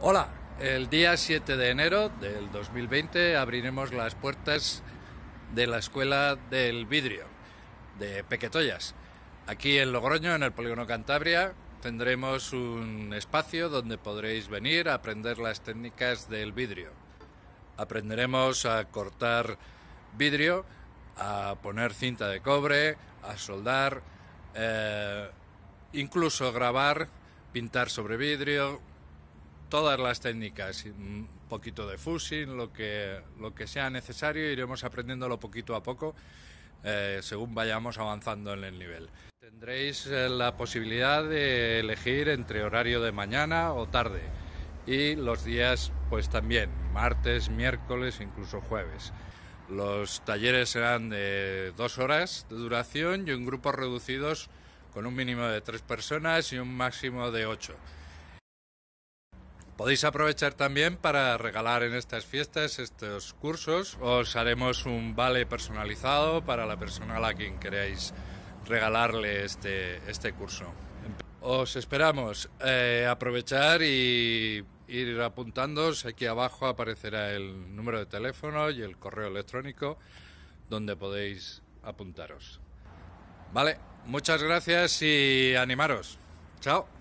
Hola, el día 7 de enero del 2020 abriremos las puertas de la Escuela del Vidrio de Pequetoyas. Aquí en Logroño, en el Polígono Cantabria, tendremos un espacio donde podréis venir a aprender las técnicas del vidrio. Aprenderemos a cortar vidrio, a poner cinta de cobre, a soldar, eh, incluso grabar, pintar sobre vidrio, todas las técnicas, un poquito de fusil, lo que, lo que sea necesario, iremos aprendiéndolo poquito a poco eh, según vayamos avanzando en el nivel. Tendréis eh, la posibilidad de elegir entre horario de mañana o tarde y los días pues también, martes, miércoles, incluso jueves. Los talleres serán de dos horas de duración y en grupos reducidos con un mínimo de tres personas y un máximo de ocho. Podéis aprovechar también para regalar en estas fiestas estos cursos. Os haremos un vale personalizado para la persona a la quien queráis regalarle este, este curso. Os esperamos. Eh, aprovechar y ir apuntándoos. Aquí abajo aparecerá el número de teléfono y el correo electrónico donde podéis apuntaros. Vale, muchas gracias y animaros. Chao.